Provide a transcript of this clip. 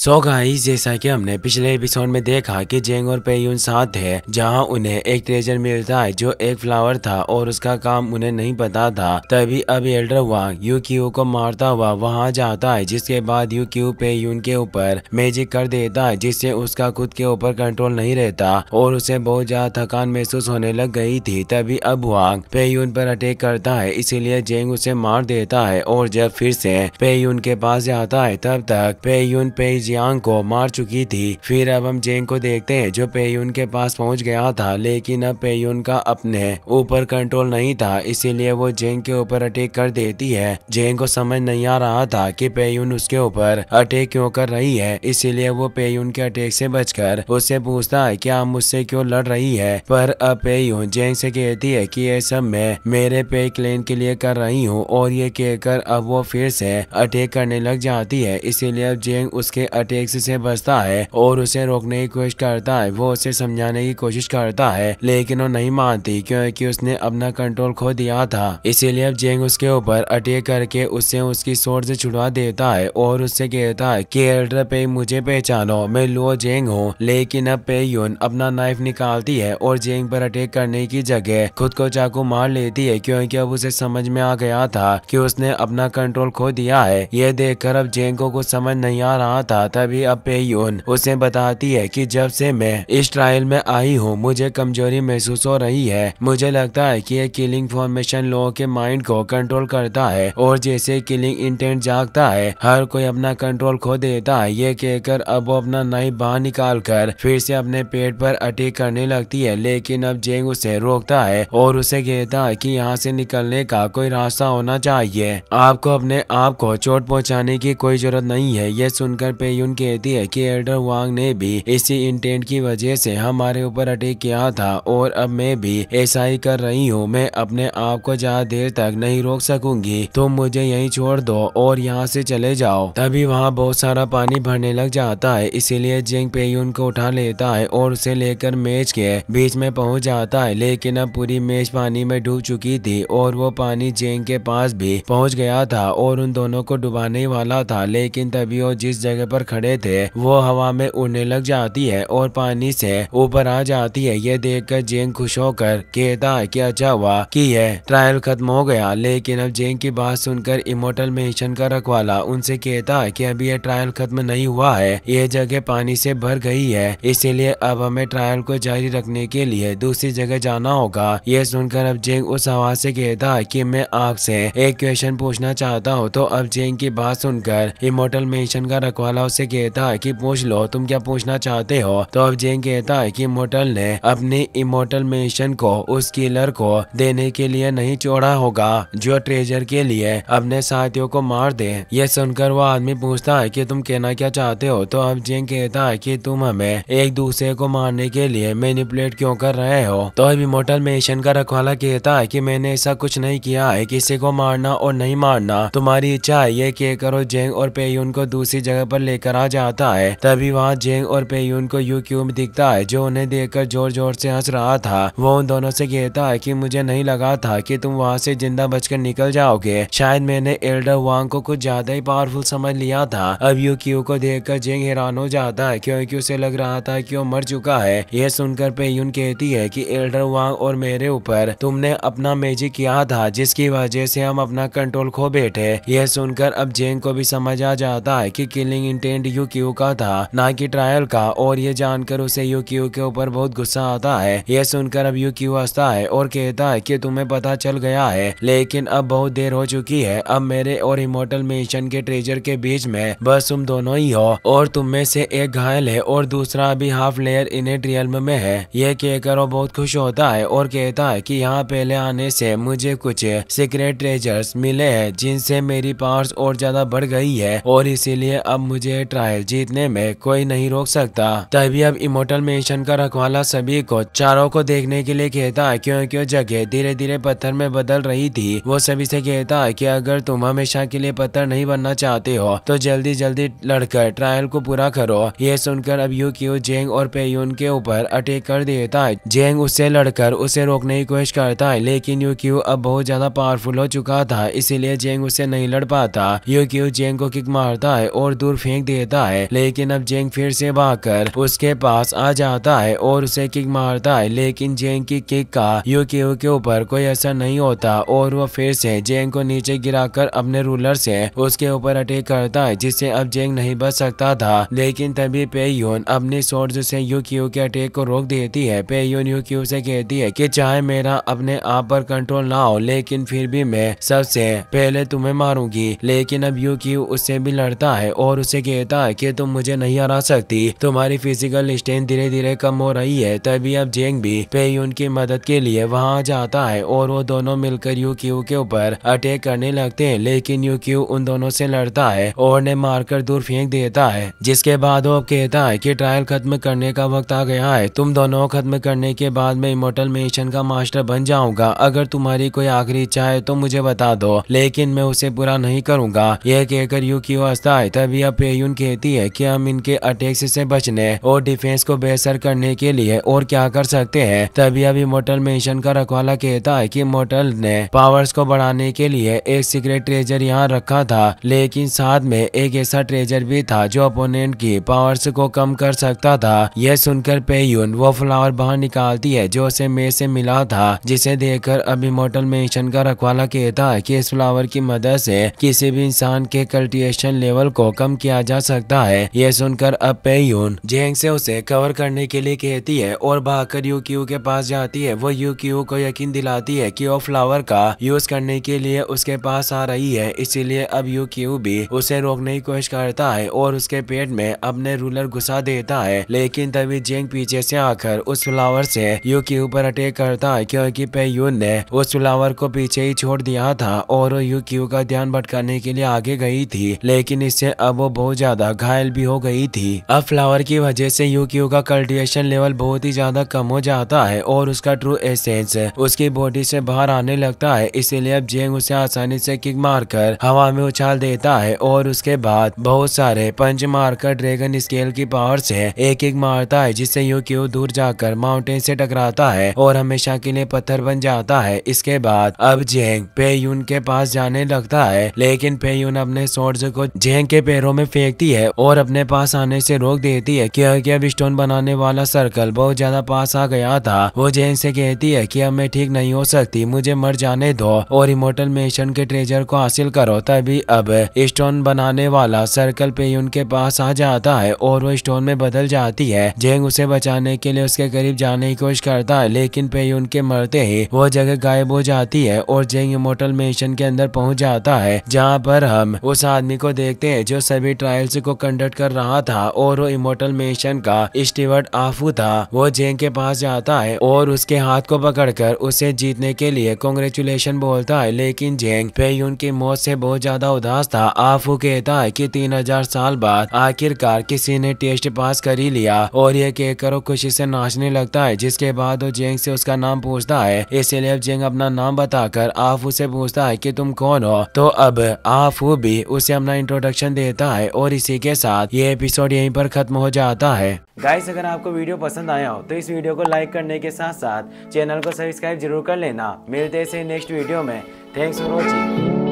so guys जैसा कि हमने पिछले एपिसोड में देखा कि जेंग और पेयून साथ है जहां उन्हें एक ट्रेजर मिलता है जो एक फ्लावर था और उसका काम उन्हें नहीं पता था तभी अब एल्डर वांग यू क्यू को मारता हुआ वहां जाता है जिसके बाद यू क्यू पेयून के ऊपर मैजिक कर देता है जिससे उसका खुद के ऊपर कंट्रोल नहीं रहता और उसे बहुत ज्यादा थकान महसूस होने लग गई थी तभी अब वांग पेयून पर अटैक करता है इसीलिए जेंग उसे मार देता है और जब फिर से पेयून के पास जाता है तब तक पेयून पेज जियांग को मार चुकी थी फिर अब हम जेंग को देखते हैं जो पेयून के पास पहुंच गया था लेकिन अब पेयून का अपने ऊपर कंट्रोल नहीं था इसीलिए वो जेंग के ऊपर अटैक कर देती है जेंग को समझ नहीं आ रहा था कि पेयून उसके ऊपर अटैक क्यों कर रही है इसीलिए वो पेयून के अटैक से बचकर उससे पूछता है की आप मुझसे क्यों लड़ रही है पर अब पेयून जेंग से कहती है की ये सब मैं मेरे पे क्लेन के लिए कर रही हूँ और ये कहकर अब वो फिर से अटैक करने लग जाती है इसीलिए अब जेंग उसके अटैक से बचता है और उसे रोकने की कोशिश करता है वो उसे समझाने की कोशिश करता है लेकिन वो नहीं मानती क्योंकि उसने अपना कंट्रोल खो दिया था इसीलिए अब जेंग उसके ऊपर अटैक करके उसे उसकी शोर से छुड़वा देता है और उससे कहता है की एल्डर पे मुझे पहचानो मैं लो जेंग हूँ लेकिन अब पे यून अपना नाइफ निकालती है और जेंग पर अटैक करने की जगह खुद को चाकू मार लेती है क्योंकि अब उसे समझ में आ गया था कि उसने अपना कंट्रोल खो दिया है ये देखकर अब जेंग को कुछ समझ नहीं आ रहा था था भी अब पेयून उसे बताती है कि जब से मैं इस ट्रायल में आई हूँ मुझे कमजोरी महसूस हो रही है मुझे लगता है कि किलिंग फॉर्मेशन लोगों के माइंड को कंट्रोल करता है और जैसे किलिंग इंटेंट जागता है हर कोई अपना कंट्रोल खो देता है ये कहकर अब वो अपना नई बाहर निकाल कर फिर से अपने पेट पर अटैक करने लगती है लेकिन अब जेंग उसे रोकता है और उसे कहता है कि यहाँ से निकलने का कोई रास्ता होना चाहिए आपको अपने आप को चोट पहुँचाने की कोई जरूरत नहीं है ये सुनकर पे यून कहती है कि एल्डर वांग ने भी इसी इंटेंट की वजह से हमारे ऊपर अटैक किया था और अब मैं भी ऐसा ही कर रही हूँ मैं अपने आप को ज्यादा देर तक नहीं रोक सकूंगी तुम तो मुझे यही छोड़ दो और यहाँ से चले जाओ तभी वहाँ बहुत सारा पानी भरने लग जाता है इसीलिए जिंग यून को उठा लेता है और उसे लेकर मेज के बीच में पहुँच जाता है लेकिन अब पूरी मेज पानी में डूब चुकी थी और वो पानी जेंग के पास भी पहुँच गया था और उन दोनों को डुबाने वाला था लेकिन तभी वो जिस जगह पर खड़े थे वो हवा में उड़ने लग जाती है और पानी से ऊपर आ जाती है ये देखकर जेंग खुश होकर कहता है की अच्छा हुआ की यह ट्रायल खत्म हो गया लेकिन अब जेंग की बात सुनकर इमोटल मेशन का रखवाला उनसे कहता है की अभी यह ट्रायल खत्म नहीं हुआ है ये जगह पानी से भर गई है इसीलिए अब हमें ट्रायल को जारी रखने के लिए दूसरी जगह जाना होगा यह सुनकर अब जेंग उस आवाज से कहता है की मैं आपसे एक क्वेश्चन पूछना चाहता हूँ तो अब जेंग की बात सुनकर इमोटल मेशन का रखवाला उससे कहता है कि पूछ लो तुम क्या पूछना चाहते हो तो अब जेंग कहता है कि मोटल ने अपने इमोटल मेशन को उस किलर को देने के लिए नहीं छोड़ा होगा जो ट्रेजर के लिए अपने साथियों को मार दे ये सुनकर वो आदमी पूछता है की तुम कहना क्या चाहते हो तो अब जेंग कहता है की तुम हमें एक दूसरे को मारने के लिए मैनिपुलेट क्यों कर रहे हो तो अब इमोटल मेशन का रखवाला कहता है की मैंने ऐसा कुछ नहीं किया है किसी को मारना और नहीं मारना तुम्हारी इच्छा है ये के करो जेंग और पेयून को दूसरी जगह पर ले लेकर आ जाता है तभी वहाँ जेंग और पेयून को यू क्यूब दिखता है जो उन्हें देखकर जोर जोर से हंस रहा था वो उन दोनों से कहता है कि मुझे नहीं लगा था कि तुम वहाँ से जिंदा बचकर निकल जाओगे शायद मैंने एल्डर वांग को कुछ ज्यादा ही पावरफुल समझ लिया था अब यू क्यू को कर जेंग हैरान हो जाता है क्योंकि उसे लग रहा था कि वो मर चुका है यह सुनकर पेयून कहती है कि एल्डर वांग और मेरे ऊपर तुमने अपना मैजिक किया था जिसकी वजह से हम अपना कंट्रोल खो बैठे यह सुनकर अब जेंग को भी समझ आ जाता है कि किलिंग अटेंड यूक्यू का था ना कि ट्रायल का और ये जानकर उसे क्यू के ऊपर बहुत गुस्सा आता है यह सुनकर अब क्यू हंसता है और कहता है कि तुम्हें पता चल गया है लेकिन अब बहुत देर हो चुकी है अब मेरे और इमोटल मिशन के ट्रेजर के बीच में बस तुम दोनों ही हो और तुम में से एक घायल है और दूसरा अभी हाफ लेयर इन्हें ट्रियल में है यह कहकर वो बहुत खुश होता है और कहता है कि यहाँ पहले आने से मुझे कुछ सीक्रेट ट्रेजर्स मिले हैं जिनसे मेरी पावर्स और ज्यादा बढ़ गई है और इसीलिए अब मुझे ये ट्रायल जीतने में कोई नहीं रोक सकता तभी अब इमोटल मिशन का रखवाला सभी को चारों को देखने के लिए कहता है क्योंकि जगह धीरे धीरे पत्थर में बदल रही थी वो सभी से कहता है की अगर तुम हमेशा के लिए पत्थर नहीं बनना चाहते हो तो जल्दी जल्दी लड़कर ट्रायल को पूरा करो ये सुनकर अब यू क्यू जेंग और पेयून के ऊपर अटैक कर देता है जेंग उससे लड़कर उसे रोकने की कोशिश करता है लेकिन यू क्यू अब बहुत ज्यादा पावरफुल हो चुका था इसीलिए जेंग उसे नहीं लड़ पाता यू क्यू जेंग को किक मारता है और दूर फेंक देता है लेकिन अब जेंग फिर से भागकर उसके पास आ जाता है और उसे किक मारता है लेकिन जेंग की किक का यू के ऊपर कोई असर नहीं होता और वो फिर से जेंग को नीचे गिराकर अपने रूलर से उसके ऊपर अटैक करता है जिससे अब जेंग नहीं बच सकता था लेकिन तभी पेयून अपने सोर्स से की के अटैक को रोक देती है पेयून की से कहती है की चाहे मेरा अपने आप पर कंट्रोल ना हो लेकिन फिर भी मैं सबसे पहले तुम्हें मारूंगी लेकिन अब यूक्यू उससे भी लड़ता है और उसे कहता कि तुम मुझे नहीं हरा सकती तुम्हारी फिजिकल स्ट्रेंथ धीरे धीरे कम हो रही है तभी अब जेंग भी पेयून की मदद के लिए वहाँ जाता है और वो दोनों मिलकर यू क्यू के ऊपर अटैक करने लगते हैं लेकिन यू क्यू उन दोनों से लड़ता है और ने मारकर दूर फेंक देता है जिसके बाद वो कहता है कि ट्रायल खत्म करने का वक्त आ गया है तुम दोनों खत्म करने के बाद मैं इमोटल मिशन का मास्टर बन जाऊंगा अगर तुम्हारी कोई आखिरी इच्छा है तो मुझे बता दो लेकिन मैं उसे पूरा नहीं करूंगा यह कहकर यू क्यू हंसता है तभी अब पेयू यून कहती है कि हम इनके अटैक से बचने और डिफेंस को बेहतर करने के लिए और क्या कर सकते हैं तभी अभी मोटल मेंशन का रखवाला कहता है कि मोटल ने पावर्स को बढ़ाने के लिए एक सीक्रेट ट्रेजर यहाँ रखा था लेकिन साथ में एक ऐसा ट्रेजर भी था जो अपोनेंट की पावर्स को कम कर सकता था यह सुनकर पेयून वो फ्लावर बाहर निकालती है जो उसे मे से मिला था जिसे देखकर अभी मोटल मेंशन का रखवाला कहता है कि इस फ्लावर की मदद से किसी भी इंसान के कल्टिवेशन लेवल को कम किया जा जा सकता है यह सुनकर अब पेयून जेंग से उसे कवर करने के लिए कहती है और भागकर यू के पास जाती है वो यू को यकीन दिलाती है कि वो फ्लावर का यूज करने के लिए उसके पास आ रही है इसीलिए अब यू भी उसे रोकने की कोशिश करता है और उसके पेट में अपने रूलर घुसा देता है लेकिन तभी जेंग पीछे से आकर उस फ्लावर से यू पर अटैक करता है क्योंकि पेयून ने उस फ्लावर को पीछे ही छोड़ दिया था और यू का ध्यान भटकाने के लिए आगे गई थी लेकिन इससे अब वो बहुत ज्यादा घायल भी हो गई थी अब फ्लावर की वजह से यूक्यू का कल्टिवेशन लेवल बहुत ही ज्यादा कम हो जाता है और उसका ट्रू एसेंस उसकी बॉडी से बाहर आने लगता है इसीलिए अब जेंग उसे आसानी से किक मारकर हवा में उछाल देता है और उसके बाद बहुत सारे पंच मारकर ड्रैगन स्केल की पावर से एक एक मारता है जिससे यूक्यू दूर जाकर माउंटेन से टकराता है और हमेशा के लिए पत्थर बन जाता है इसके बाद अब जेंग पेयून के पास जाने लगता है लेकिन पेयून अपने सोर्स को जेंग के पैरों में फेंक देखती है और अपने पास आने से रोक देती है कि अब स्टोन बनाने वाला सर्कल बहुत ज्यादा पास आ गया था वो जेन से कहती है कि अब मैं ठीक नहीं हो सकती मुझे मर जाने दो और इमोटल मिशन के ट्रेजर को हासिल करो तभी अब स्टोन बनाने वाला सर्कल पे उनके पास आ जाता है और वो स्टोन में बदल जाती है जेंग उसे बचाने के लिए उसके करीब जाने की कोशिश करता है लेकिन पे के मरते ही वो जगह गायब हो जाती है और जेंग इमोटल मिशन के अंदर पहुंच जाता है जहाँ पर हम उस आदमी को देखते हैं जो सभी ट्राइव ट्रायल्स को कंडक्ट कर रहा था और वो इमोटल मेशन का स्टीवर्ट आफू था वो जेंग के पास जाता है और उसके हाथ को पकड़कर उसे जीतने के लिए कॉन्ग्रेचुलेशन बोलता है लेकिन जेंग फेयून की मौत से बहुत ज्यादा उदास था आफू कहता है की तीन हजार साल बाद आखिरकार किसी ने टेस्ट पास कर ही लिया और ये कहकर वो खुशी से नाचने लगता है जिसके बाद वो जेंग से उसका नाम पूछता है इसलिए जेंग अपना नाम बताकर आफू से पूछता है कि तुम कौन हो तो अब आफू भी उसे अपना इंट्रोडक्शन देता है और और इसी के साथ ये एपिसोड यहीं पर खत्म हो जाता है गाइस अगर आपको वीडियो पसंद आया हो तो इस वीडियो को लाइक करने के साथ साथ चैनल को सब्सक्राइब जरूर कर लेना मिलते हैं नेक्स्ट वीडियो में थैंक्स फॉर वॉचिंग